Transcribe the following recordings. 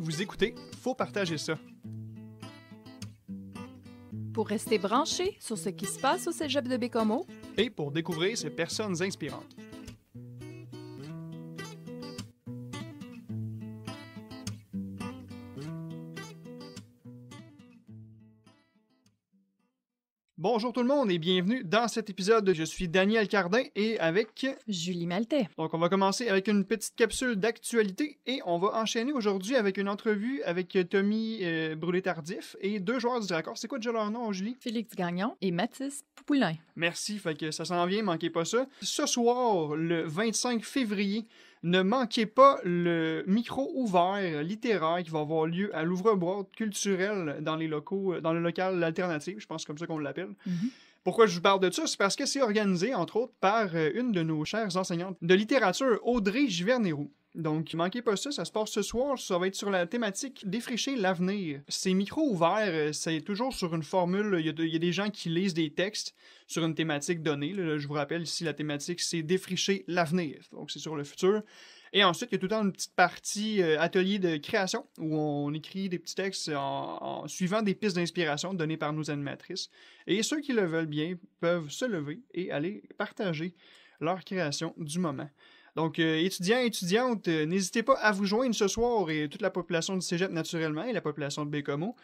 Vous écoutez, faut partager ça. Pour rester branché sur ce qui se passe au Cégep de Bécomo et pour découvrir ces personnes inspirantes. Bonjour tout le monde et bienvenue dans cet épisode. Je suis Daniel Cardin et avec Julie Maltais. Donc on va commencer avec une petite capsule d'actualité et on va enchaîner aujourd'hui avec une entrevue avec Tommy euh, Brûlé-Tardif et deux joueurs du raccord. C'est quoi déjà leur nom, Julie? Félix Gagnon et Mathis Poupoulin. Merci, fait que ça s'en vient, manquez pas ça. Ce soir, le 25 février, ne manquez pas le micro ouvert littéraire qui va avoir lieu à l'ouvre-boîte culturel dans les locaux, euh, dans le local alternatif, je pense comme ça qu'on l'appelle. Mhm. Pourquoi je vous parle de ça? C'est parce que c'est organisé, entre autres, par euh, une de nos chères enseignantes de littérature, Audrey Giverneroux. Donc, manquez pas ça, ça se passe ce soir. Ça va être sur la thématique défricher l'avenir. C'est micro ouvert, euh, c'est toujours sur une formule. Il y, a des gens qui lisent des textes sur une thématique donnée. je vous rappelle ici, la thématique, c'est défricher l'avenir. Donc, c'est sur le futur. Et ensuite, il y a tout le temps une petite partie euh, atelier de création où on écrit des petits textes en suivant des pistes d'inspiration données par nos animatrices. Et ceux qui le veulent bien peuvent se lever et aller partager leur création du moment. Donc, euh, étudiants et étudiantes, euh, n'hésitez pas à vous joindre ce soir et toute la population du cégep naturellement et la population de Bécomo.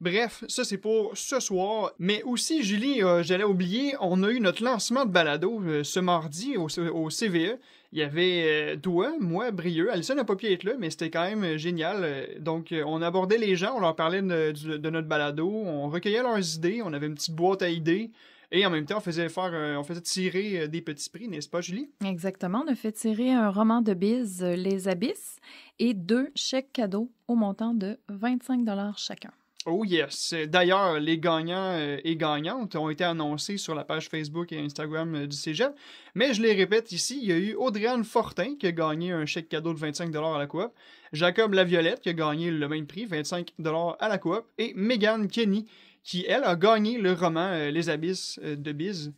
Bref, ça c'est pour ce soir. Mais aussi, Julie, euh, j'allais oublier, on a eu notre lancement de balado ce mardi au, CVE. Il y avait toi, moi, Brieux. Alison n'a pas pu être là, mais c'était quand même génial. Donc, on abordait les gens, on leur parlait de, notre balado, on recueillait leurs idées, on avait une petite boîte à idées. Et en même temps, on faisait, faire, euh, on faisait tirer euh, des petits prix, n'est-ce pas, Julie? Exactement. On a fait tirer un roman de bise, euh, Les Abysses, et deux chèques cadeaux au montant de 25 chacun. Oh yes. D'ailleurs, les gagnants et gagnantes ont été annoncés sur la page Facebook et Instagram du Cégep. Mais je les répète ici, il y a eu Audriane Fortin qui a gagné un chèque cadeau de 25 à la coop, Jacob Laviolette qui a gagné le même prix, 25 à la coop, et Megan Kenny qui, elle, a gagné le roman euh, Les Abysses euh, de Biz.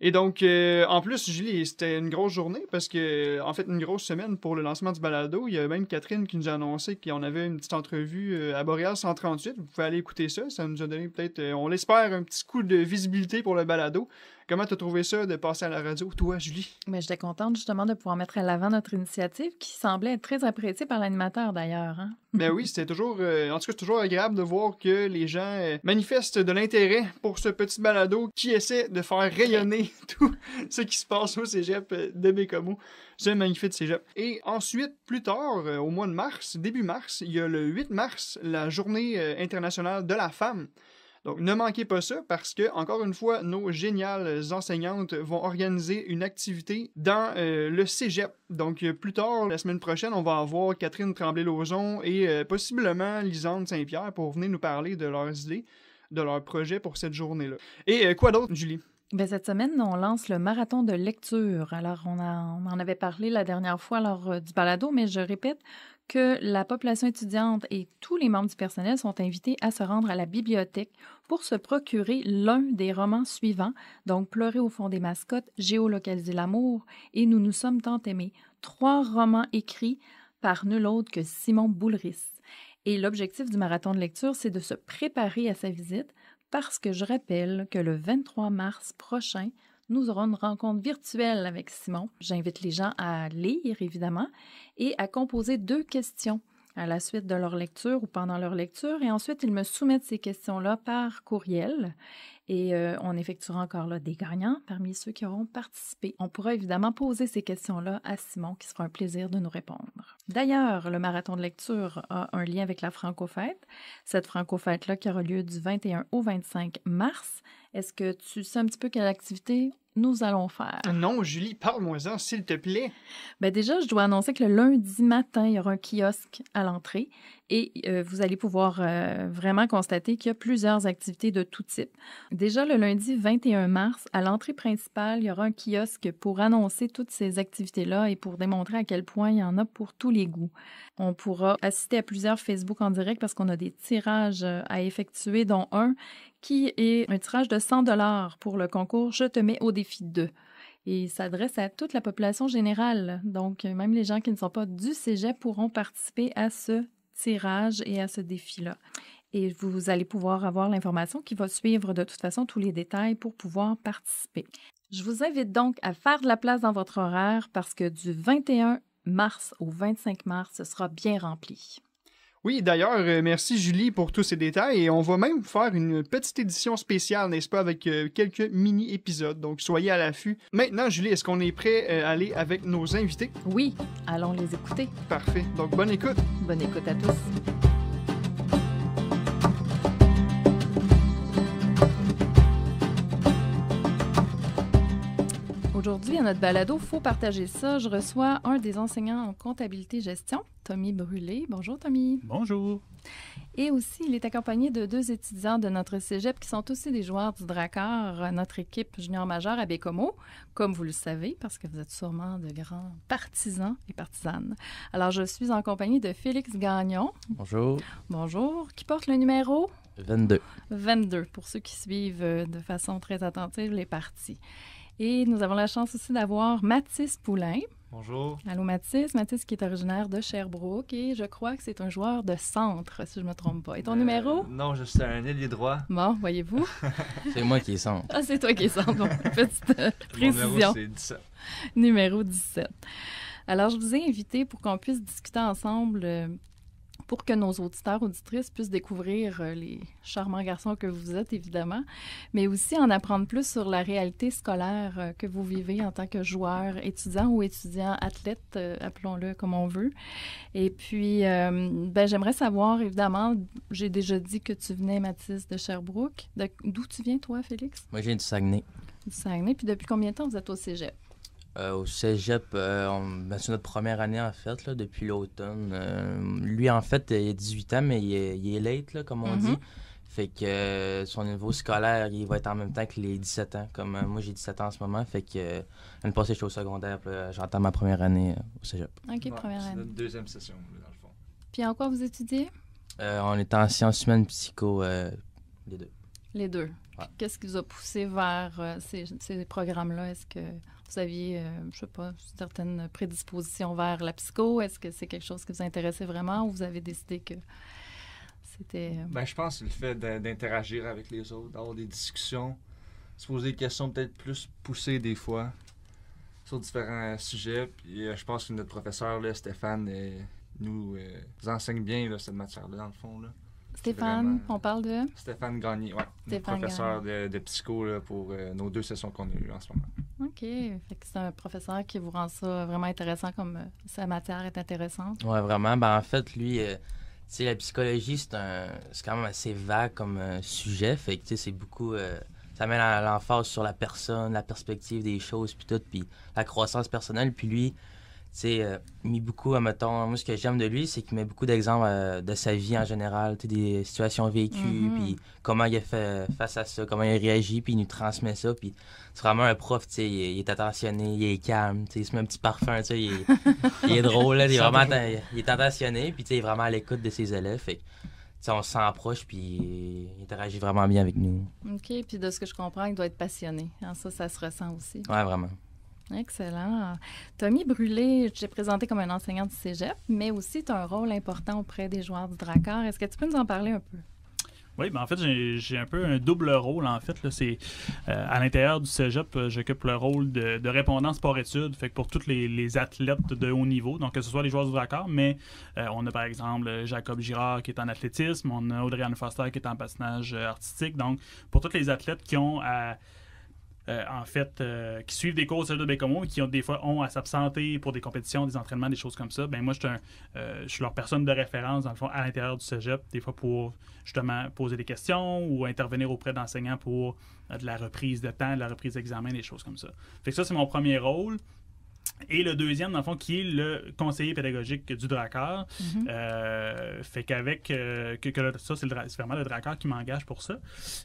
Et donc, euh, en plus, Julie, c'était une grosse journée parce que, en fait, une grosse semaine pour le lancement du balado. Il y a même Catherine qui nous a annoncé qu'on avait une petite entrevue à Boreal 138. Vous pouvez aller écouter ça. Ça nous a donné peut-être, on l'espère, un petit coup de visibilité pour le balado. Comment t'as trouvé ça de passer à la radio, toi, Julie? Mais ben, j'étais contente justement de pouvoir mettre à l'avant notre initiative qui semblait être très appréciée par l'animateur d'ailleurs. Hein? Ben oui, c'était toujours, euh, en tout cas, c'est toujours agréable de voir que les gens euh, manifestent de l'intérêt pour ce petit balado qui essaie de faire rayonner tout ce qui se passe au cégep euh, de Bécamo, ce magnifique cégep. Et ensuite, plus tard, au mois de mars, début mars, il y a le 8 mars, la journée internationale de la femme. Donc ne manquez pas ça parce que, encore une fois, nos géniales enseignantes vont organiser une activité dans euh, le cégep. Donc euh, plus tard, la semaine prochaine, on va avoir Catherine Tremblay-Lauzon et euh, possiblement Lisande Saint-Pierre pour venir nous parler de leurs idées, de leurs projets pour cette journée-là. Et quoi d'autre, Julie? Ben, cette semaine, on lance le marathon de lecture. Alors, on, en avait parlé la dernière fois lors euh, du balado, mais je répète que la population étudiante et tous les membres du personnel sont invités à se rendre à la bibliothèque pour se procurer l'un des romans suivants, donc Pleurer au fond des mascottes, Géolocaliser l'amour et Nous nous sommes tant aimés, trois romans écrits par nul autre que Simon Boulris. Et l'objectif du marathon de lecture, c'est de se préparer à sa visite parce que je rappelle que le 23 mars prochain, nous aurons une rencontre virtuelle avec Simon. J'invite les gens à lire, évidemment, et à composer deux questions à la suite de leur lecture ou pendant leur lecture. Et ensuite, ils me soumettent ces questions-là par courriel. Et euh, on effectuera encore là des gagnants parmi ceux qui auront participé. On pourra évidemment poser ces questions-là à Simon, qui sera un plaisir de nous répondre. D'ailleurs, le marathon de lecture a un lien avec la Francofête. Cette Francofête-là qui aura lieu du 21 au 25 mars. Est-ce que tu sais un petit peu quelle activité nous allons faire. Ah non, Julie, parle-moi-en, s'il te plaît. Ben déjà, je dois annoncer que le lundi matin, il y aura un kiosque à l'entrée et euh, vous allez pouvoir euh, vraiment constater qu'il y a plusieurs activités de tout type. Déjà, le lundi 21 mars, à l'entrée principale, il y aura un kiosque pour annoncer toutes ces activités-là et pour démontrer à quel point il y en a pour tous les goûts. On pourra assister à plusieurs Facebook en direct parce qu'on a des tirages euh, à effectuer, dont un qui est un tirage de 100 dollars pour le concours Je te mets au défi et Il s'adresse à toute la population générale. Donc, euh, même les gens qui ne sont pas du cégep pourront participer à ce tirage et à ce défi-là. Et vous allez pouvoir avoir l'information qui va suivre de toute façon tous les détails pour pouvoir participer. Je vous invite donc à faire de la place dans votre horaire parce que du 21 mars au 25 mars, ce sera bien rempli. Oui, d'ailleurs, euh, merci Julie pour tous ces détails et on va même faire une petite édition spéciale, n'est-ce pas, avec euh, quelques mini-épisodes. Donc, soyez à l'affût. Maintenant, Julie, est-ce qu'on est prêt euh, à aller avec nos invités? Oui, allons les écouter. Parfait. Donc, bonne écoute. Bonne écoute à tous. Aujourd'hui, à notre balado, faut partager ça. Je reçois un des enseignants en comptabilité gestion Tommy Brûlé. Bonjour Tommy. Bonjour. Et aussi, il est accompagné de deux étudiants de notre cégep qui sont aussi des joueurs du Drakkar, euh, notre équipe junior majeure à Bécomo, comme vous le savez, parce que vous êtes sûrement de grands partisans et partisanes. Alors, je suis en compagnie de Félix Gagnon. Bonjour. Bonjour. Qui porte le numéro 22. 22, pour ceux qui suivent euh, de façon très attentive les parties. Et nous avons la chance aussi d'avoir Mathis Poulain. Bonjour. Allô Mathis. Mathis qui est originaire de Sherbrooke et je crois que c'est un joueur de centre, si je ne me trompe pas. Et ton euh, numéro? Non, je suis un ailier droit. Bon, voyez-vous. c'est moi qui est centre. Ah, c'est toi qui est centre. Bon, petite précision. Euh, Mon numéro, c'est 17. Numéro 17. Alors, je vous ai invité pour qu'on puisse discuter ensemble euh, pour que nos auditeurs, auditrices puissent découvrir euh, les charmants garçons que vous êtes, évidemment, mais aussi en apprendre plus sur la réalité scolaire euh, que vous vivez en tant que joueur, étudiant ou étudiant athlète, euh, appelons-le comme on veut. Et puis, ben, j'aimerais savoir, évidemment, j'ai déjà dit que tu venais, Mathis, de Sherbrooke. D'où tu viens, toi, Félix? Moi, je viens du Saguenay. Du Saguenay. Puis depuis combien de temps vous êtes au cégep? Euh, au cégep, euh, ben, c'est notre première année en fait, là, depuis l'automne. Euh, lui, en fait, il a 18 ans, mais il est, late, là, comme on mhm. dit. Fait que son niveau scolaire, il va être en même temps que les 17 ans. Comme moi, j'ai 17 ans en ce moment. Fait que même passée, je suis au secondaire, j'entends ma première année au cégep. OK, première année. Notre deuxième session, dans le fond. Puis en quoi vous étudiez On est en sciences humaines psycho, les deux. Les deux. Qu'est-ce qui vous a poussé vers ces, ces programmes-là? Est-ce que vous aviez, euh, je sais pas, certaines prédispositions vers la psycho? Est-ce que c'est quelque chose qui vous intéressait vraiment ou vous avez décidé que c'était... Euh, ben, je pense que le fait d'interagir avec les autres, d'avoir des discussions, se poser des questions peut-être plus poussées des fois sur différents euh, sujets. Puis je pense que notre professeur, Stéphane, nous, enseigne bien cette matière-là, dans le fond. Stéphane, on parle de? Stéphane Gagné, oui. Professeur de, psycho pour nos deux sessions qu'on a eues en ce moment. OK. c'est un professeur qui vous rend ça vraiment intéressant comme euh, sa matière est intéressante. Oui, vraiment. Ben, en fait, lui, euh, la psychologie, c'est, un, c'est quand même assez vague comme euh, sujet. Fait que c'est beaucoup. ça met l'emphase sur la personne, la perspective des choses, puis tout, puis la croissance personnelle. Puis lui, sais, euh, mis beaucoup, mettons, moi, ce que j'aime de lui, c'est qu'il met beaucoup d'exemples euh, de sa vie en général, des situations vécues, mhm. puis comment il a fait face à ça, comment il réagit réagi, puis il nous transmet ça. Puis c'est vraiment un prof, tu sais, il, est attentionné, il est calme, tu sais, il se met un petit parfum, tu sais, il, est drôle, il est vraiment attentionné, puis tu sais, il est vraiment à l'écoute de ses élèves. sais on s'en proche puis il interagit vraiment bien avec nous. OK, puis de ce que je comprends, il doit être passionné. Hein, ça, ça se ressent aussi. Oui, vraiment. Excellent. Tommy Brûlé, je t'ai présenté comme un enseignant du cégep, mais aussi tu as un rôle important auprès des joueurs du Drakkar. Est-ce que tu peux nous en parler un peu? Oui, ben en fait, j'ai un peu un double rôle. En fait, c'est euh, à l'intérieur du cégep, euh, j'occupe le rôle de, répondant sport-études. Fait que pour tous les, athlètes de haut niveau, donc que ce soit les joueurs du Drakkar, mais euh, on a par exemple Jacob Girard qui est en athlétisme, on a Audrey Anne Foster qui est en patinage artistique. Donc, pour tous les athlètes qui ont à euh, en fait, euh, qui suivent des cours de Bécomo qui ont des fois ont à s'absenter pour des compétitions, des entraînements, des choses comme ça, ben moi, je suis, euh, je suis leur personne de référence, dans le fond, à l'intérieur du cégep, des fois pour justement poser des questions ou intervenir auprès d'enseignants pour de la reprise de temps, de la reprise d'examen, des choses comme ça. Fait que ça, c'est mon premier rôle. Et le deuxième, dans le fond, qui est le conseiller pédagogique du Dracar. Mm-hmm. fait qu'avec. que, ça, c'est vraiment le Dracar qui m'engage pour ça.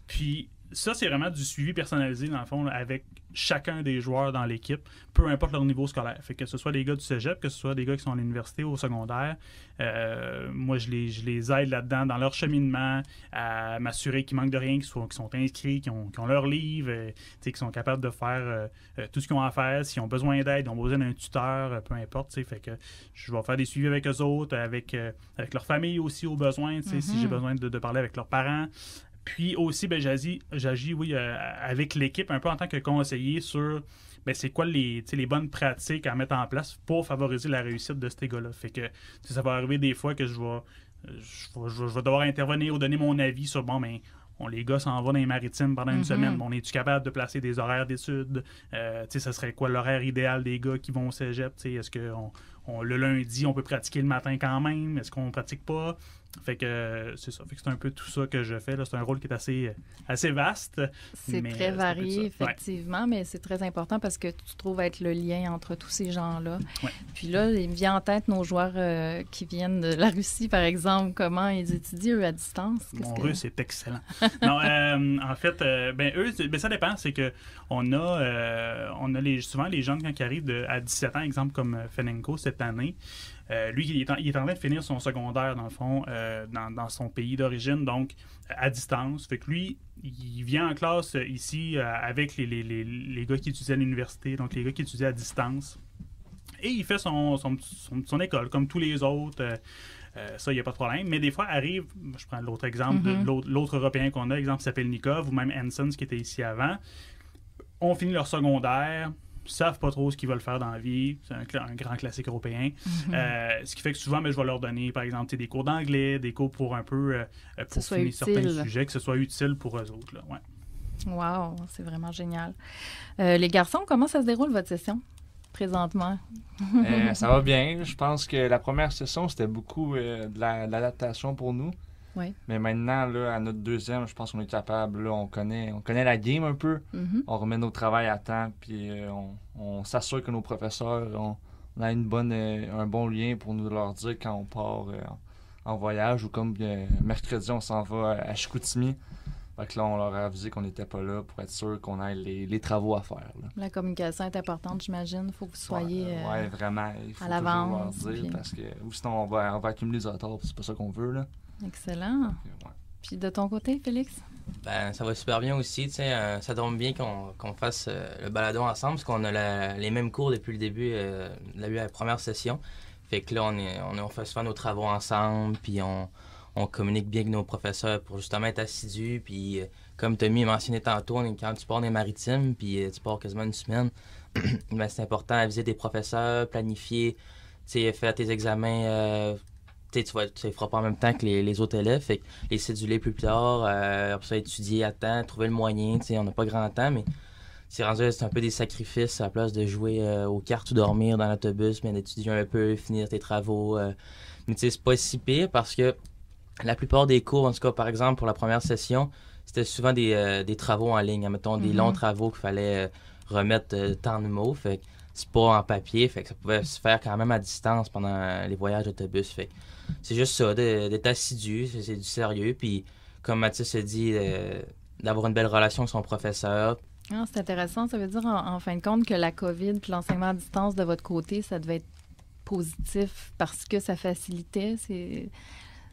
Puis, ça, c'est vraiment du suivi personnalisé, dans le fond, avec chacun des joueurs dans l'équipe, peu importe leur niveau scolaire. Fait que ce soit des gars du cégep, que ce soit des gars qui sont à l'université ou au secondaire, euh, moi, je les, je aide là-dedans, dans leur cheminement, à m'assurer qu'ils manquent de rien, qu'ils, soient, sont inscrits, qu'ils ont, leur livre, euh, qu'ils sont capables de faire euh, tout ce qu'ils ont à faire. S'ils ont besoin d'aide, ils ont besoin d'un tuteur, peu importe. Fait que je vais faire des suivis avec eux autres, avec, avec leur famille aussi, au besoin, mm-hmm. si j'ai besoin de parler avec leurs parents. Puis aussi, ben, j'agis oui, euh, avec l'équipe un peu en tant que conseiller sur ben, c'est quoi les, les bonnes pratiques à mettre en place pour favoriser la réussite de ces gars-là. Fait que ça va arriver des fois que je vais, je, devoir intervenir ou donner mon avis sur bon, ben, on, les gars s'en vont dans les maritimes pendant une mhm. semaine. On est tu capable de placer des horaires d'études? Ce euh, ça serait quoi l'horaire idéal des gars qui vont au cégep? Est-ce qu'on le lundi, on peut pratiquer le matin quand même. Est-ce qu'on pratique pas? Fait que euh, c'est ça. Fait que c'est un peu tout ça que je fais. C'est un rôle qui est assez, euh, assez vaste. C'est très euh, varié, effectivement, mais c'est très important parce que tu trouves être le lien entre tous ces gens-là. Puis là, il me vient en tête nos joueurs qui viennent de la Russie, par exemple. Comment ils étudient, eux, à distance? Mon russe est excellent. non, en fait, ben eux, ben, ça dépend. C'est que on a, on a les, souvent les jeunes quand ils arrivent de, à 17 ans, exemple comme Fenenko, année. Euh, lui, il est, en, train de finir son secondaire, dans le fond, euh, dans, son pays d'origine, donc à distance. Fait lui, il vient en classe euh, ici avec les, gars qui étudiaient à l'université, donc les gars qui étudiaient à distance. Et il fait son, école, comme tous les autres. ça, il n'y a pas de problème. Mais des fois, arrive, je prends l'autre exemple, mm-hmm. l'autre Européen qu'on a, exemple s'appelle Nikov ou même Hansen, qui était ici avant. On finit leur secondaire, savent pas trop ce qu'ils veulent faire dans la vie. C'est un, grand classique européen. Mhm. Euh, ce qui fait que souvent, mais ben, je vais leur donner, par exemple, des cours d'anglais, des cours pour un peu euh, euh, pour finir certains sujets, que ce soit utile pour eux autres. Là. Wow, c'est vraiment génial. les garçons, comment ça se déroule votre session présentement? ça va bien. Je pense que la première session, c'était beaucoup de l'adaptation pour nous. Mais maintenant, là, à notre deuxième, je pense qu'on est capable. on, connaît, on connaît la game un peu. Mm-hmm. On remet nos travail à temps, puis euh, on, s'assure que nos professeurs, ont une bonne, euh, un bon lien pour nous leur dire quand on part euh, en voyage ou comme mercredi, on s'en va à Chicoutimi que là, on leur a avisé qu'on n'était pas là pour être sûr qu'on ait les, travaux à faire. La communication est importante, j'imagine. Il faut que vous soyez euh, euh, ouais, vraiment, à l'avance. Parce que sinon, on va, accumuler les retard c'est pas ça qu'on veut. Là. Excellent. Puis de ton côté, Félix? Ben, ça va super bien aussi. Euh, ça tombe bien qu'on fasse le baladon ensemble parce qu'on a les mêmes cours depuis le début de la, première session. Fait que là, on, est, on, fait souvent nos travaux ensemble, puis on communique bien avec nos professeurs pour justement être assidus. Puis, euh, comme Tommy mentionné tantôt, quand tu pars des maritimes, puis tu euh, pars quasiment une semaine, ben, c'est important à viser des professeurs, planifier, faire tes examens. Euh, tu ne les feras pas en même temps que les, autres élèves. Fait les céduler plus tard, pour ça, étudier à temps, trouver le moyen. On n'a pas grand temps, mais c'est un peu des sacrifices à la place de jouer aux cartes ou dormir dans l'autobus, mais d'étudier un peu, finir tes travaux. Mais tu sais, c'est pas si pire parce que la plupart des cours, en tout cas, par exemple, pour la première session, c'était souvent des, euh, travaux en ligne, mettons, des mhm. longs travaux qu'il fallait euh, remettre euh, tant de mots. Fait que c'est pas en papier, fait que ça pouvait se faire quand même à distance pendant les voyages d'autobus. Fait c'est juste ça, d'être assidu, c'est du sérieux. Puis, comme Mathis se dit, d'avoir une belle relation avec son professeur. Ah, c'est intéressant. Ça veut dire, en, en, fin de compte, que la COVID puis l'enseignement à distance de votre côté, ça devait être positif parce que ça facilitait. C'est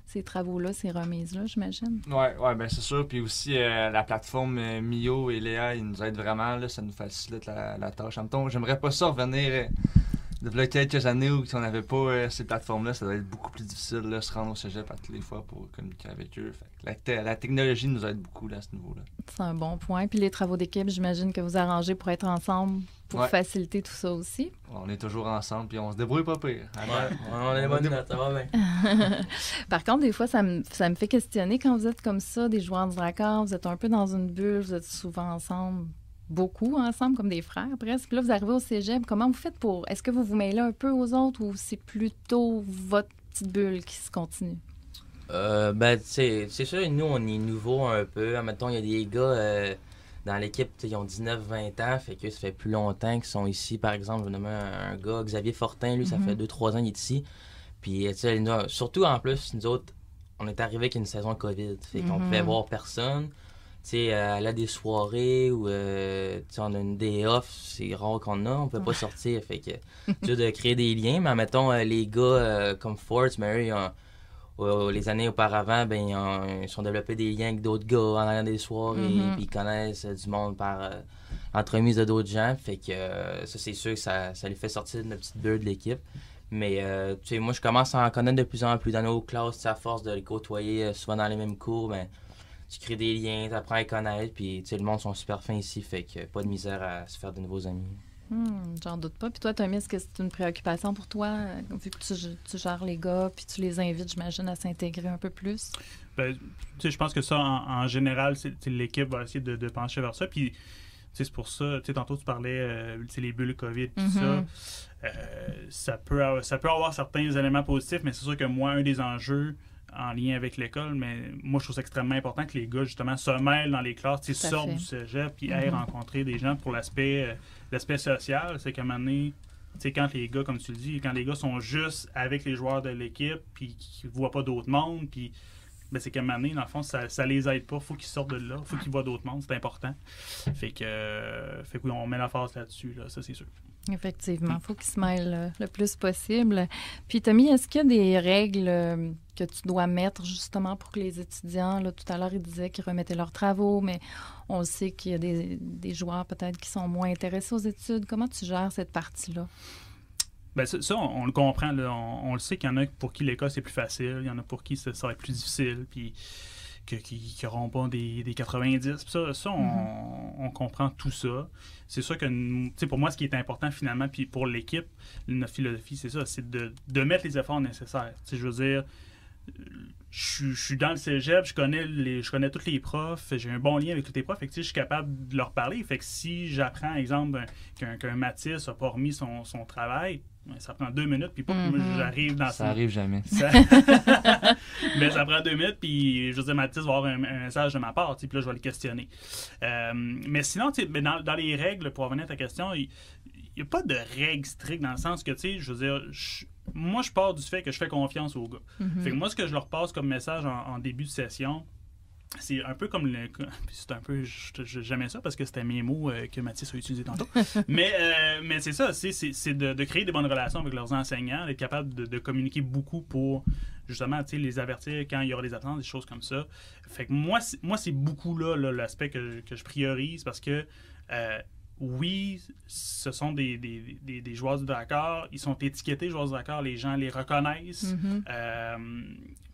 ces travaux-là, ces remises-là, j'imagine. Oui, ouais, ben, c'est sûr. Puis aussi, euh, la plateforme euh, Mio et Léa, ils nous aident vraiment. Là, ça nous facilite la, tâche. En temps, j'aimerais pas ça revenir euh, de quelques années où si on n'avait pas ces plateformes-là, ça doit être beaucoup plus difficile de se rendre au cégep à toutes les fois pour communiquer avec eux. la, technologie nous aide beaucoup là, à ce niveau-là. C'est un bon point. Puis les travaux d'équipe, j'imagine que vous arrangez pour être ensemble pour faciliter tout ça aussi. On est toujours ensemble, puis on se débrouille pas pire. on a les bonnes ça va bien. Par contre, des fois, ça me, fait questionner quand vous êtes comme ça, des joueurs du raccord, vous êtes un peu dans une bulle, vous êtes souvent ensemble beaucoup ensemble, comme des frères presque. Puis là, vous arrivez au cégep. Comment vous faites pour. Est-ce que vous vous mêlez un peu aux autres ou c'est plutôt votre petite bulle qui se continue? Euh, ben, c'est sûr, nous, on est nouveaux un peu. Admettons, il y a des gars. Euh, dans l'équipe, ils ont 19-20 ans, fait que ça fait plus longtemps qu'ils sont ici. Par exemple, je vais un, un gars, Xavier Fortin, lui, ça mhm. fait 2-3 ans qu'il est ici. Puis, surtout en plus, nous autres, on est arrivé avec une saison COVID, fait qu'on pouvait mhm. voir personne. sais, elle euh, des soirées ou euh, on a une day off, c'est rare qu'on a, on peut pas sortir. Fait que, de créer des liens, mais mettons, euh, les gars comme Ford, Mary, ont, les années auparavant, ben, ils, ont, développé des liens avec d'autres gars en allant des soirs et mhm. ils connaissent euh, du monde par euh, l'entremise entremise de d'autres gens. Fait que euh, ça, c'est sûr que ça, ça, les fait sortir de la petite bulle de l'équipe. Mais tu moi, je commence à en connaître de plus en plus dans nos classes, à force de les côtoyer souvent dans les mêmes cours. Ben, tu crées des liens, tu apprends à les connaître, puis le monde sont super fins ici, fait que pas de misère à se faire de nouveaux amis. Hmm, j'en doute pas. Puis toi, Thomas, est-ce que c'est une préoccupation pour toi, euh, vu que tu, gères les gars, puis tu les invites, j'imagine, à s'intégrer un peu plus? Ben, je pense que ça, en, général, l'équipe va essayer de, pencher vers ça. Puis, c'est pour ça, tantôt tu parlais, euh, c'est les bulles COVID, tout ça. Mm-hmm. Euh, ça, peut ça peut avoir certains éléments positifs, mais c'est sûr que moi, un des enjeux en lien avec l'école, mais moi, je trouve ça extrêmement important que les gars, justement, se mêlent dans les classes, ils sortent du cégep, puis aillent mm-hmm. rencontrer des gens pour euh, l'aspect social. C'est qu'à un moment donné, quand les gars, comme tu le dis, quand les gars sont juste avec les joueurs de l'équipe, puis qu'ils ne voient pas d'autres mondes, puis ben, c'est qu'à un moment donné, dans le fond, ça, ça les aide pas. faut qu'ils sortent de là. faut qu'ils voient d'autres mondes. C'est important. Fait que, euh, fait on met la force là-dessus, ça c'est sûr. Effectivement, mm. faut il faut qu'ils se mêlent euh, le plus possible. Puis Tommy, est-ce qu'il y a des règles euh, que tu dois mettre justement pour que les étudiants, là, tout à l'heure, ils disaient qu'ils remettaient leurs travaux, mais on sait qu'il y a des, des joueurs peut-être qui sont moins intéressés aux études. Comment tu gères cette partie-là? Bien, ça, on, le comprend. On, le sait qu'il y en a pour qui l'école, c'est plus facile. Il y en a pour qui ça, serait plus difficile. Puis qui n'auront pas des, 90. Ça, mhm. on, comprend tout ça. C'est ça que pour moi, ce qui est important finalement, puis pour l'équipe, notre philosophie, c'est ça, c'est de, de, mettre les efforts nécessaires. T'sais, je veux dire, je, suis dans le cégep, je connais, les, je connais tous les profs, j'ai un bon lien avec tous les profs, je suis capable de leur parler. Fait que si j'apprends, exemple, qu'un Matisse Mathis n'a pas remis son, travail, ben, ça prend deux minutes, puis mm j'arrive dans ça. Ça arrive jamais. mais ben, ça prend deux minutes, puis José Mathis va avoir un, message de ma part, puis là, je vais le questionner. Euh, mais sinon, ben, dans, dans les règles, pour revenir à ta question, il n'y a pas de règles strictes dans le sens que, tu sais, je veux dire, moi, je pars du fait que je fais confiance aux gars. Mhm. Fait moi, ce que je leur passe comme message en, début de session, c'est un peu comme le. C'est un peu. jamais ça parce que c'était mes mots euh, que Mathis a utilisés tantôt. mais euh, mais c'est ça, c'est de, créer des bonnes relations avec leurs enseignants, d'être capable de, communiquer beaucoup pour justement les avertir quand il y aura des absences, des choses comme ça. Fait que moi, moi c'est beaucoup là l'aspect que, je priorise parce que. Euh, oui, ce sont des, des, des, joueurs du d'accord, Ils sont étiquetés joueurs du Les gens les reconnaissent. Mm-hmm. Euh,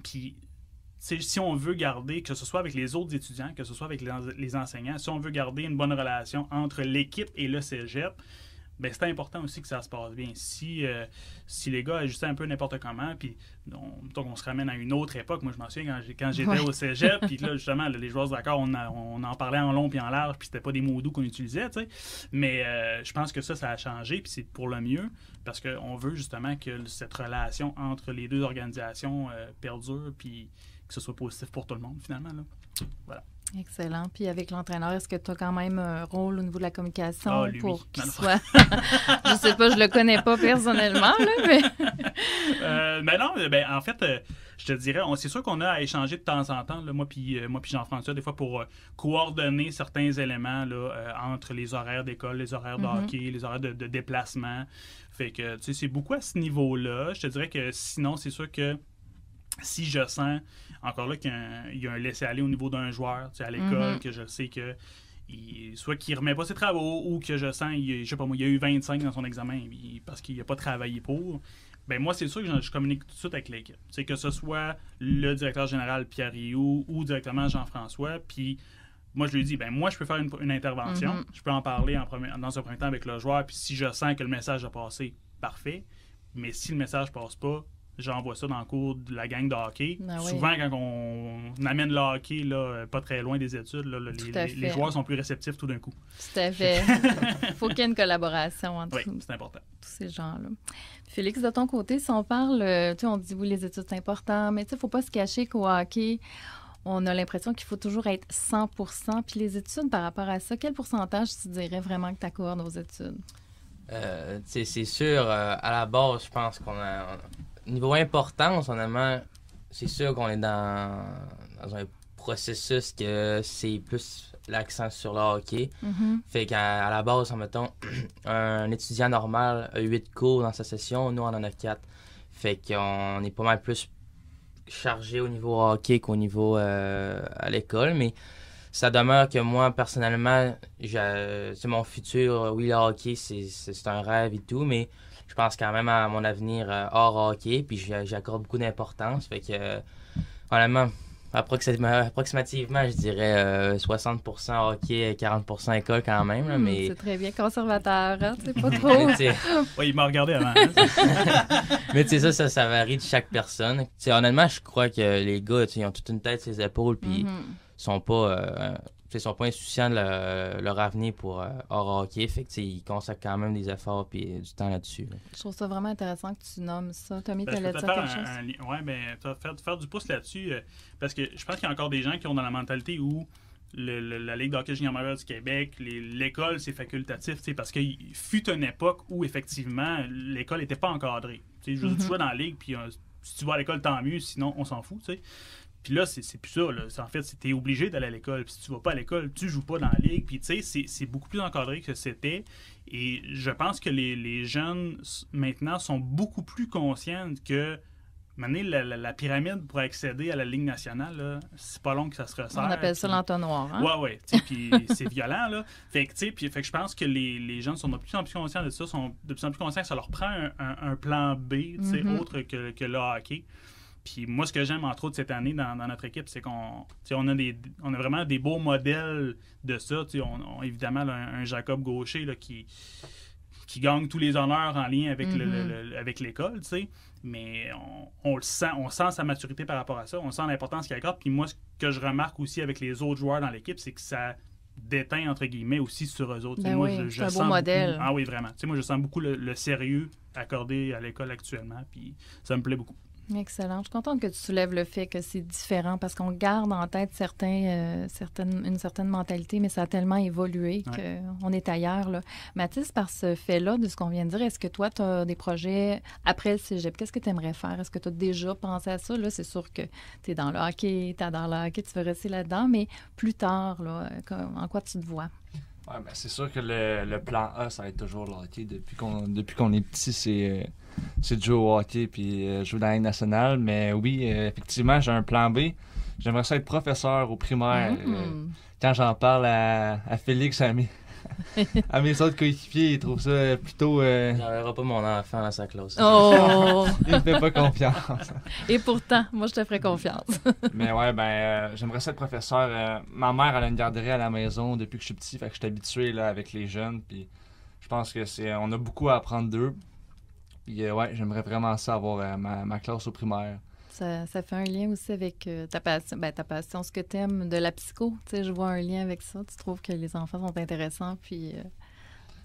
puis, si on veut garder, que ce soit avec les autres étudiants, que ce soit avec les, les enseignants, si on veut garder une bonne relation entre l'équipe et le cégep, ben c'est important aussi que ça se passe bien. Si, euh, si les gars ajustaient un peu n'importe comment, puis on, on, se ramène à une autre époque, moi je m'en souviens quand j'étais au cégep, puis là justement, les joueurs d'accord, on, on, en parlait en long puis en large, puis c'était pas des mots doux qu'on utilisait, tu sais. Mais euh, je pense que ça, ça a changé, puis c'est pour le mieux, parce qu'on veut justement que cette relation entre les deux organisations euh, perdure, puis que ce soit positif pour tout le monde finalement. Voilà. Excellent. Puis avec l'entraîneur, est-ce que tu as quand même un rôle au niveau de la communication ah, pour qu'il soit. je sais pas, je le connais pas personnellement, là, mais. Euh, non, ben, en fait, euh, je te dirais, c'est sûr qu'on a à échanger de temps en temps, euh, moi puis Jean-François, des fois pour coordonner certains éléments entre les horaires d'école, les horaires de mm-hmm. les horaires de, de déplacement. Fait que, tu sais, c'est beaucoup à ce niveau-là. Je te dirais que sinon, c'est sûr que si je sens encore là, qu'il y a un, laisser-aller au niveau d'un joueur, à l'école, mhm. que je sais que. Il, soit qu'il remet pas ses travaux ou que je sens, il, je sais pas moi, il a eu 25 dans son examen parce qu'il a pas travaillé pour. Ben moi, c'est sûr que je, communique tout de suite avec l'équipe. C'est que ce soit le directeur général Pierre Rioux ou directement Jean-François, puis moi, je lui dis, ben moi, je peux faire une, intervention, mhm. je peux en parler en dans un premier temps avec le joueur, puis si je sens que le message a passé, parfait. Mais si le message passe pas, J'en vois ça dans le cours de la gang de hockey. Ah Souvent, quand on, amène le hockey pas très loin des études, là, les, joueurs sont plus réceptifs tout d'un coup. Tout à fait. Il faut qu'il y ait une collaboration entre oui, c'est important. tous ces gens-là. Félix, de ton côté, si on parle, euh, on dit oui, les études, c'est important, mais il ne faut pas se cacher qu'au hockey, on a l'impression qu'il faut toujours être 100 Puis les études, par rapport à ça, quel pourcentage tu dirais vraiment que tu accordes aux études? Euh, c'est sûr, euh, à la base, je pense qu'on a, niveau importance, honnêtement, c'est sûr qu'on est dans, un processus que c'est plus l'accent sur le hockey. Mm-hmm. Fait qu'à la base, en mettons, un étudiant normal a 8 cours dans sa session, nous on en a 4. Fait qu'on est pas mal plus chargé au niveau hockey qu'au niveau euh, à l'école, mais ça demeure que moi, personnellement, c'est mon futur. Oui, le hockey, c'est un rêve et tout, mais je pense quand même à mon avenir euh, hors hockey, puis j'accorde beaucoup d'importance. Fait que, euh, honnêtement, approximativement, je dirais 60% euh, hockey, 40% école quand même. Hmm, mais... C'est très bien conservateur, hein? c'est pas trop. oui, il m'a regardé avant. Hein. mais tu sais, ça, ça, varie de chaque personne. honnêtement, je crois que les gars, ils ont toute une tête, ses épaules, puis ils mm-hmm. sont pas ne sont pas insouciants de leur, avenir pour euh, hors hockey. Fait que, ils consacrent quand même des efforts et euh, du temps là-dessus. Je trouve ça vraiment intéressant que tu nommes ça. Tommy, ben, tu allais quelque ben, faire, du pouce là-dessus, euh, parce que je pense qu'il y a encore des gens qui ont dans la mentalité où la Ligue d'hockey junior du Québec, l'école, c'est facultatif, parce qu'il fut une époque où, effectivement, l'école n'était pas encadrée. tu mm-hmm. dans la Ligue, puis si tu vas à l'école, tant mieux, sinon, on s'en fout, puis là, c'est plus ça. Là. En fait, c'était obligé d'aller à l'école. Puis si tu vas pas à l'école, tu joues pas dans la ligue. Puis tu sais, c'est beaucoup plus encadré que c'était. Et je pense que les, jeunes, maintenant, sont beaucoup plus conscients que Maintenant, la, pyramide pour accéder à la Ligue nationale, c'est pas long que ça se resserre. On appelle ça l'entonnoir. Hein? Ouais, ouais. Puis c'est violent, là. Fait que, je pense que les, les, gens sont de plus en plus conscients de ça, sont de plus en plus conscients que ça leur prend un, plan B, mm-hmm. autre que, que le hockey. Puis moi, ce que j'aime entre autres cette année dans, notre équipe, c'est qu'on on a, des, on a vraiment des beaux modèles de ça. On, on, évidemment, un, Jacob Gaucher là, qui, qui gagne tous les honneurs en lien avec, mm-hmm. l'école, tu Mais on, le sent, on sent sa maturité par rapport à ça, on sent l'importance qu'il accorde. Puis moi, ce que je remarque aussi avec les autres joueurs dans l'équipe, c'est que ça déteint, entre guillemets, aussi sur eux autres. Ben c'est je, un sens beau modèle. ah oui, vraiment. moi, je sens beaucoup le sérieux accordé à l'école actuellement, puis ça me plaît beaucoup. Excellent. Je suis contente que tu soulèves le fait que c'est différent parce qu'on garde en tête euh, certaines, une certaine mentalité, mais ça a tellement évolué qu'on est ailleurs. Là. Mathis, par ce fait-là, de ce qu'on vient de dire, est-ce que toi, tu as des projets après le cégep? Qu'est-ce que tu aimerais faire? Est-ce que tu as déjà pensé à ça? Là, c'est sûr que tu es dans le hockey, tu dans le hockey, tu veux rester là-dedans, mais plus tard, là, en quoi tu te vois? Ouais, ben, c'est sûr que le, plan A, ça va être toujours le hockey. Depuis qu'on, depuis qu'on est petit, c'est euh, c'est de jouer hockey puis je euh, jouer dans la nationale. Mais oui, euh, effectivement, j'ai un plan B. J'aimerais ça être professeur au primaire. Mm. Euh, quand j'en parle à, Félix, à mes, à mes autres coéquipiers, ils trouvent ça plutôt. n'enverra pas mon enfant à sa classe. Oh! Il me fait pas confiance. Et pourtant, moi, je te ferai confiance. Mais ouais, ben, j'aimerais ça être professeur. ma mère, elle a une garderie à la maison depuis que je suis petit, je suis habitué là, avec les jeunes. Puis je pense que c'est on a beaucoup à apprendre d'eux. Puis, euh, ouais, j'aimerais vraiment ça avoir euh, ma, classe au primaire. Ça, fait un lien aussi avec euh, ta, passion, ben, passion, ce que tu aimes de la psycho. je vois un lien avec ça. Tu trouves que les enfants sont intéressants, puis...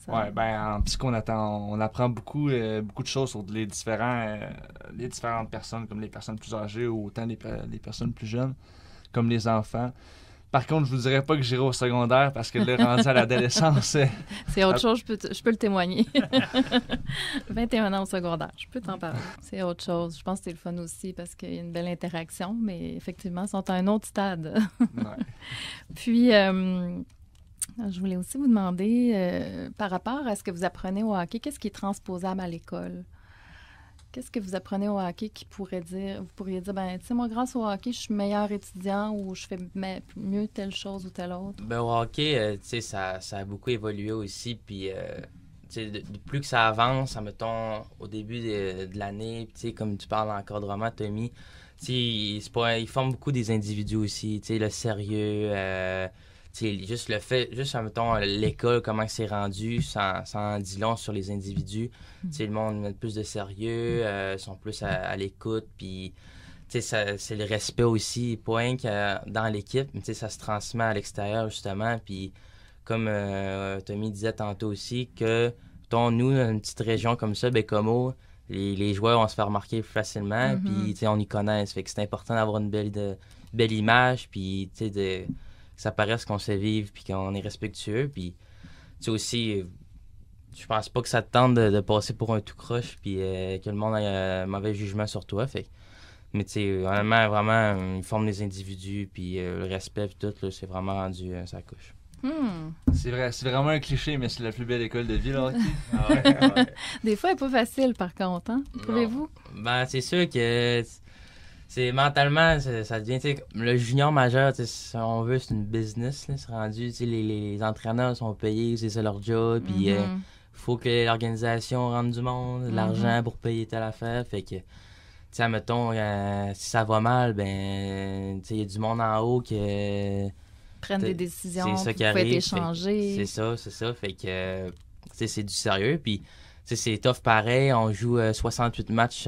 ben, en psycho, on, apprend beaucoup, beaucoup de choses sur les, différents, les différentes personnes, comme les personnes plus âgées ou autant les personnes plus jeunes, comme les enfants. Par contre, je vous dirais pas que j'irai au secondaire parce que le rendu à l'adolescence. c'est autre chose, je peux, le témoigner. 21 ans au secondaire, je peux t'en parler. C'est autre chose. Je pense que c'est le fun aussi parce qu'il y a une belle interaction, mais effectivement, ils sont à un autre stade. Puis, euh, je voulais aussi vous demander, euh, par rapport à ce que vous apprenez au hockey, qu'est-ce qui est transposable à l'école? Qu'est-ce que vous apprenez au hockey qui pourrait dire, vous pourriez dire, ben, tu sais, moi, grâce au hockey, je suis meilleur étudiant ou je fais mieux telle chose ou telle autre? Ben, au hockey, euh, tu sais, ça, a beaucoup évolué aussi. Puis, euh, tu sais, plus que ça avance, mettons, au début de, l'année, tu sais, comme tu parles encore de roman, Tommy, tu sais, ils, pas, forment beaucoup des individus aussi, tu sais, le sérieux, euh, juste le fait, juste, mettons, l'école, comment c'est rendu, sans sans en long sur les individus. Mm le monde met plus de sérieux, euh, sont plus à, l'écoute, puis c'est le respect aussi, point, que euh, dans l'équipe, mais ça se transmet à l'extérieur, justement. Puis, comme euh, Tommy disait tantôt aussi, que, ton nous, une petite région comme ça, les, les, joueurs vont se faire remarquer facilement, puis, mm-hmm. on y connaît. Fait que c'est important d'avoir une belle, belle image, puis, tu sais, de ça paraisse qu'on sait vivre puis qu'on est respectueux. Puis, tu sais aussi, je pense pas que ça te tente de, passer pour un tout croche puis euh, que le monde ait un mauvais jugement sur toi. Fait mais tu sais, vraiment, une forme les individus, puis euh, le respect, puis tout, c'est vraiment rendu sa euh, couche. Hmm. C'est vrai, c'est vraiment un cliché, mais c'est la plus belle école de vie, là. Ah ah des fois, elle n'est pas facile, par contre. Hein? vous Ben, c'est sûr que c'est mentalement, ça devient, le junior majeur, si on veut, c'est une business, c'est rendu, les, entraîneurs sont payés, c'est leur job, puis il euh, mm-hmm. faut que l'organisation rende du monde, de l'argent mm-hmm. pour payer telle affaire, fait que, tu mettons, euh, si ça va mal, ben, tu il y a du monde en haut qui... prennent des décisions, c'est ça qui échanger. C'est ça, c'est ça, fait que, c'est du sérieux, puis, c'est tough pareil, on joue 68 euh, matchs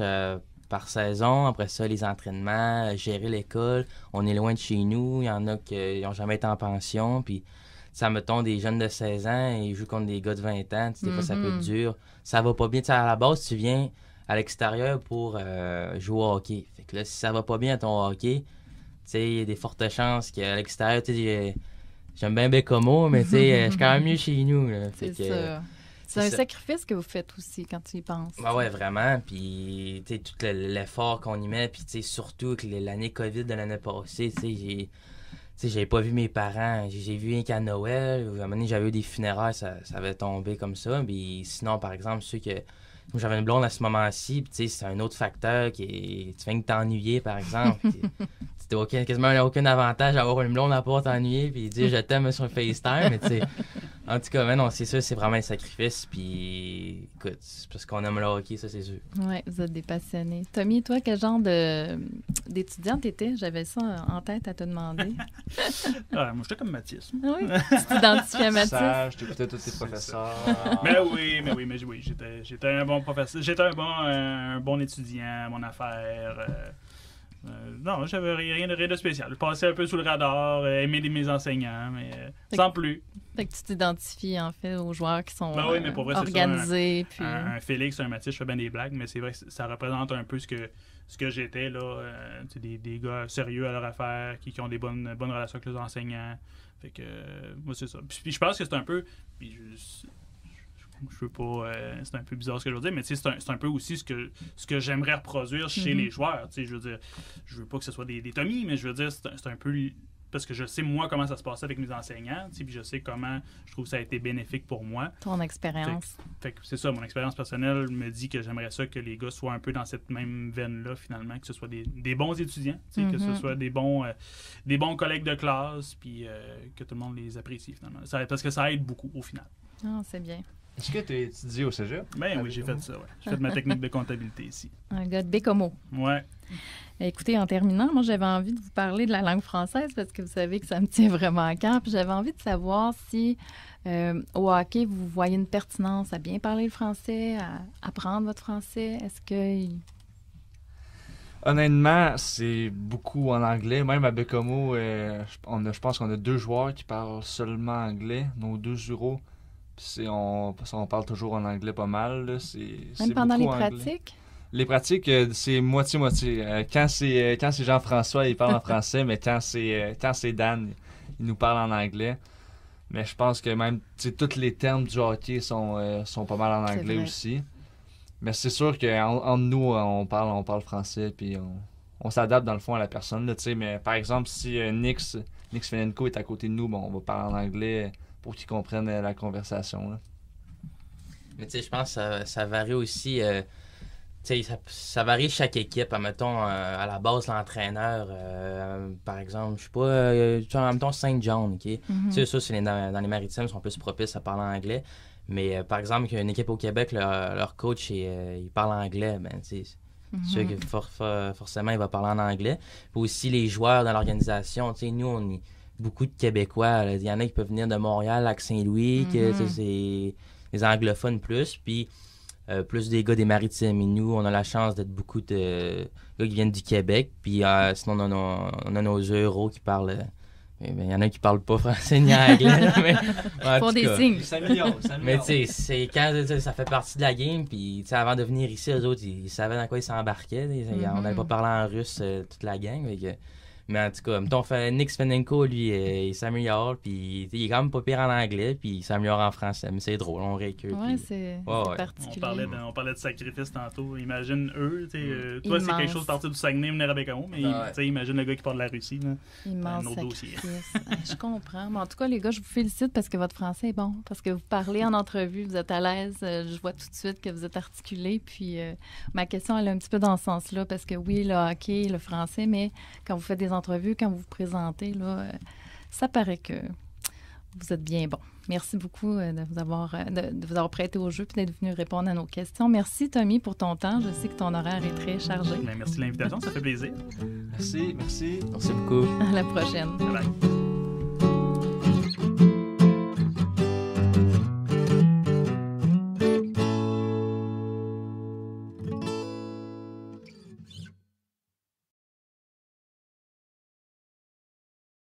par saison. Après ça, les entraînements, euh, gérer l'école. On est loin de chez nous. Il y en a qui n'ont jamais été en pension. Puis ça me tombe des jeunes de 16 ans et ils jouent contre des gars de 20 ans. Des fois, ça peut être mhm. dur. Ça va pas bien. sais, à la base, tu viens à l'extérieur pour euh, jouer au hockey. Fait que là, si ça va pas bien à ton hockey, il y a des fortes chances qu'à l'extérieur, j'aime bien Bécomo, mais euh, je suis quand même mieux chez nous. C'est c'est un sacrifice que vous faites aussi quand tu y penses. Oui, bah ouais, vraiment. Puis, tu sais, tout l'effort qu'on y met, puis, tu sais, surtout que l'année COVID de l'année passée, tu sais, j'ai. j'avais pas vu mes parents. J'ai vu un qu'à Noël. À un moment donné, j'avais eu des funérailles, ça, ça avait tombé comme ça. Puis sinon, par exemple, ceux que. J'avais une blonde à ce moment-ci, puis tu sais, c'est un autre facteur qui est. Tu viens de t'ennuyer, par exemple. c'était quasiment aucun avantage à avoir une blonde à pas t'ennuyer puis dire je t'aime sur FaceTime mais tu sais en tout cas, non, c'est ça, c'est vraiment un sacrifice. Puis, écoute, parce qu'on aime le hockey, ça, c'est sûr. Oui, vous êtes des passionnés. Tommy, toi, quel genre d'étudiant t'étais? J'avais ça en tête à te demander. euh, moi, j'étais comme Mathis. Ah oui, tu t'identifiais à Mathis. Sage, t'écoutais tous tes professeurs. mais ben oui, mais oui, mais oui, j'étais un bon professeur. J'étais un bon, bon étudiant, mon affaire. Euh, euh, non, j'avais rien, rien de spécial. Je passais un peu sous le radar, euh, aimais mes enseignants, mais euh, sans plus. Fait que tu t'identifies en fait aux joueurs qui sont ben organisés. un, puis... Félix, un Mathis, je fais bien des blagues, mais c'est vrai que ça représente un peu ce que, ce que j'étais. là. Euh, des, des, gars sérieux à leur affaire, qui, qui ont des bonnes, bonnes relations avec les enseignants. Fait que moi, c'est ça. Puis, je pense que c'est un peu. Je veux pas. Euh, c'est un peu bizarre ce que je veux dire, mais c'est un, un, peu aussi ce que, ce que j'aimerais reproduire chez mhm. les joueurs. Je veux dire, je veux pas que ce soit des, Tommy, mais je veux dire, c'est un peu. Parce que je sais, moi, comment ça se passait avec mes enseignants, puis je sais comment je trouve ça a été bénéfique pour moi. Ton expérience. c'est ça, mon expérience personnelle me dit que j'aimerais ça que les gars soient un peu dans cette même veine-là, finalement, que ce soit des, des bons étudiants, que ce mhm. soit des bons, euh, des bons collègues de classe, puis euh, que tout le monde les apprécie, finalement. parce que ça aide beaucoup, au final. Ah, c'est bien. Est-ce que tu es étudié au cégep? Ben oui, j'ai fait ça. J'ai fait ma technique de comptabilité ici. Un gars de Bécomo. Ouais. Écoutez, en terminant, moi, j'avais envie de vous parler de la langue française parce que vous savez que ça me tient vraiment à cœur. Puis j'avais envie de savoir si euh, au hockey, vous voyez une pertinence à bien parler le français, à apprendre votre français. Est-ce que Honnêtement, c'est beaucoup en anglais. Même à Bécomo, euh, je pense qu'on a deux joueurs qui parlent seulement anglais, nos deux euros. On, on parle toujours en anglais pas mal. Même pendant les pratiques? Les pratiques, euh, c'est moitié-moitié. Euh, euh, quand c'est Jean-François, il parle en français, mais quand c'est Dan, il nous parle en anglais. Mais je pense que même tous les termes du hockey sont, pas mal en anglais aussi. Mais c'est sûr qu'entre nous, on parle, on parle français, puis on, s'adapte dans le fond à la personne. mais par exemple, si Nix, Nix est à côté de nous, bon, on va parler en anglais pour qu'ils comprennent euh, la conversation. Mais tu sais, je pense que ça, varie aussi. Euh, tu sais, ça, varie chaque équipe. Mettons, euh, à la base, l'entraîneur, par exemple, je sais pas, mettons Saint John, OK? Mhm. Tu sais, ça, dans, les maritimes, ils sont plus propices à parler anglais. Mais par exemple, qu'une une équipe au Québec, leur, coach, il, parle anglais, ben, tu sais. Mhm. forcément, il va parler en anglais. Puis aussi, les joueurs dans l'organisation, tu sais, nous, on, beaucoup de Québécois. Il y en a qui peuvent venir de Montréal, à saint louis mhm. c'est les anglophones plus. Puis euh, plus des gars des maritimes. Et nous, on a la chance d'être beaucoup de gars qui viennent du Québec. Puis euh, sinon, on a, nos, on euros qui parlent. Il euh, ben, y en a qui parlent pas français ni anglais. mais, Pour des signes. Mais tu sais, ça fait partie de la game, puis avant de venir ici, eux autres, ils, savaient dans quoi ils s'embarquaient. Mhm. On n'allait pas parlé en russe toute la gang. mais que, mais en tout cas, Nick Svenenko, lui, euh, il s'améliore, puis il est quand même pas pire en anglais, puis il s'améliore en français. Mais c'est drôle, on récupère. Ouais, c'est particulier. On parlait, de, on parlait, de, sacrifice tantôt. Imagine eux, tu sais, euh, mm. toi, c'est quelque chose de partir du Saguenay, venir un mais imagine le gars qui parle de la Russie. Immense un je comprends. Mais en tout cas, les gars, je vous félicite parce que votre français est bon, parce que vous parlez en entrevue, vous êtes à l'aise. Euh, je vois tout de suite que vous êtes articulé. Puis ma question, elle est un petit peu dans ce sens-là, parce que oui, le hockey, le français, mais quand vous faites des entrevues, quand vous vous présentez, là, euh, ça paraît que vous êtes bien bon. Merci beaucoup euh, de vous avoir, euh, de, vous avoir prêté au jeu et d'être venu répondre à nos questions. Merci, Tommy, pour ton temps. Je sais que ton horaire est très chargé. Ben, merci de l'invitation. Ça fait plaisir. Merci, merci. Merci beaucoup. À la prochaine. Bye bye.